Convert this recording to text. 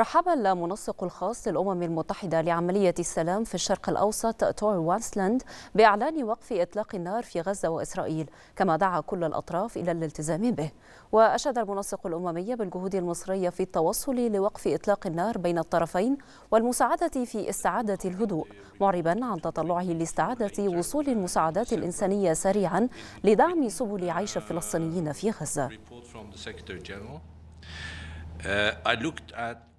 رحب المنسق الخاص للأمم المتحدة لعملية السلام في الشرق الأوسط تور وانسلاند بإعلان وقف إطلاق النار في غزة وإسرائيل كما دعا كل الأطراف إلى الالتزام به وأشاد المنسق الأممي بالجهود المصرية في التوصل لوقف إطلاق النار بين الطرفين والمساعدة في استعادة الهدوء معربا عن تطلعه لاستعادة وصول المساعدات الإنسانية سريعا لدعم سبل عيش الفلسطينيين في غزة. Uh, I looked at